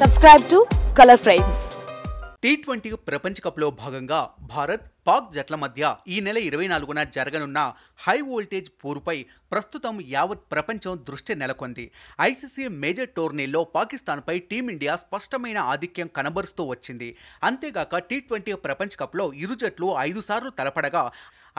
subscribe to Color Frames T twenty ప్రపంచ కప్లో భాగంగా భారత్ పాక్ జట్ల మధ్య ఈ నెల ఇరవై నాలుగున జరగనున్న హై వోల్టేజ్ పూర్పై ప్రస్తుతం యావత్ ప్రపంచం దృష్టి నెలకొంది ఐసీసీ మేజర్ టోర్నీలో పాకిస్తాన్పై టీమిండియా స్పష్టమైన ఆధిక్యం కనబరుస్తూ వచ్చింది అంతేగాక టీ ట్వంటీ ప్రపంచ కప్లో ఇరు జట్లు ఐదు సార్లు తలపడగా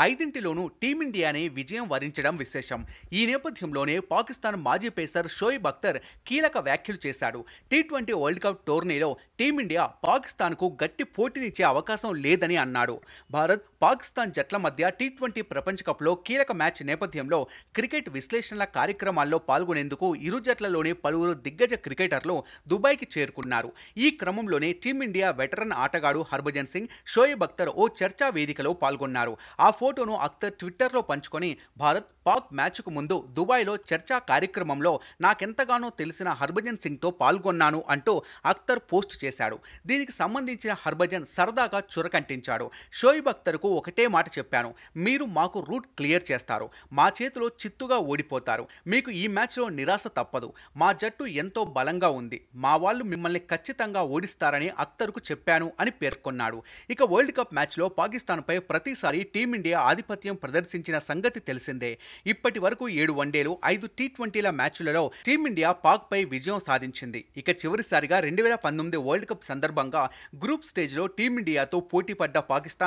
ఐదింటిలోనూ టీమిండియానే విజయం వరించడం విశేషం ఈ నేపథ్యంలోనే పాకిస్తాన్ మాజీ పేసర్ షోయిబ్ అఖ్తర్ కీలక వ్యాఖ్యలు చేశాడు టీ ట్వంటీ వరల్డ్ కప్ టోర్నీలో టీమిండియా పాకిస్తాన్కు గట్టి పోటీనిచ్చే అవకాశం లేదని అన్నాడు भारत పాకిస్తాన్ జట్ల మధ్య టీ ట్వంటీ ప్రపంచ కప్లో కీలక మ్యాచ్ నేపథ్యంలో క్రికెట్ విశ్లేషణల కార్యక్రమాల్లో పాల్గొనేందుకు ఇరు జట్లలోని పలువురు దిగ్గజ క్రికెటర్లు దుబాయ్కి చేరుకున్నారు ఈ క్రమంలోనే టీమిండియా వెటరన్ ఆటగాడు హర్భజన్ సింగ్ షోయబ్ అఖ్తర్ ఓ చర్చా వేదికలో పాల్గొన్నారు ఆ ఫోటోను అఖ్తర్ ట్విట్టర్లో పంచుకొని భారత్ పాక్ మ్యాచ్కు ముందు దుబాయ్లో చర్చా కార్యక్రమంలో నాకెంతగానో తెలిసిన హర్భజన్ సింగ్తో పాల్గొన్నాను అంటూ అక్తర్ పోస్ట్ చేశాడు దీనికి సంబంధించిన హర్భజన్ సరదాగా చురకంటించాడు షోయబ్ అఖ్తర్కు ప్రజలకు ఒకటే మాట చెప్పాను మీరు మాకు రూట్ క్లియర్ చేస్తారు మా చేతిలో చిత్తుగా ఓడిపోతారు మీకు ఈ మ్యాచ్లో నిరాశ తప్పదు మా జట్టు ఎంతో బలంగా ఉంది మా వాళ్ళు మిమ్మల్ని ఖచ్చితంగా ఓడిస్తారని అక్తర్కు చెప్పాను అని పేర్కొన్నాడు ఇక వరల్డ్ కప్ మ్యాచ్లో పాకిస్తాన్పై ప్రతిసారి టీమిండియా ఆధిపత్యం ప్రదర్శించిన సంగతి తెలిసిందే ఇప్పటి వరకు ఏడు వన్డేలు ఐదు టీ ట్వంటీల మ్యాచ్లలో టీమిండియా పాక్పై విజయం సాధించింది ఇక చివరిసారిగా రెండు వేల పంతొమ్మిది వరల్డ్ కప్ సందర్భంగా గ్రూప్ స్టేజ్లో టీమిండియాతో పోటీ పడ్డ పాకిస్తాన్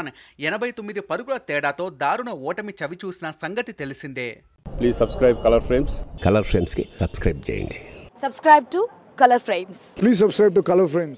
ఎనభై ఇరవై తొమ్మిది పరుగుల తేడాతో దారుణ ఓటమి చవి చూసిన సంగతి తెలిసిందే please subscribe Color Frames Color Frames కి సబ్స్క్రైబ్ చేయండి subscribe to Color Frames please subscribe to Color frames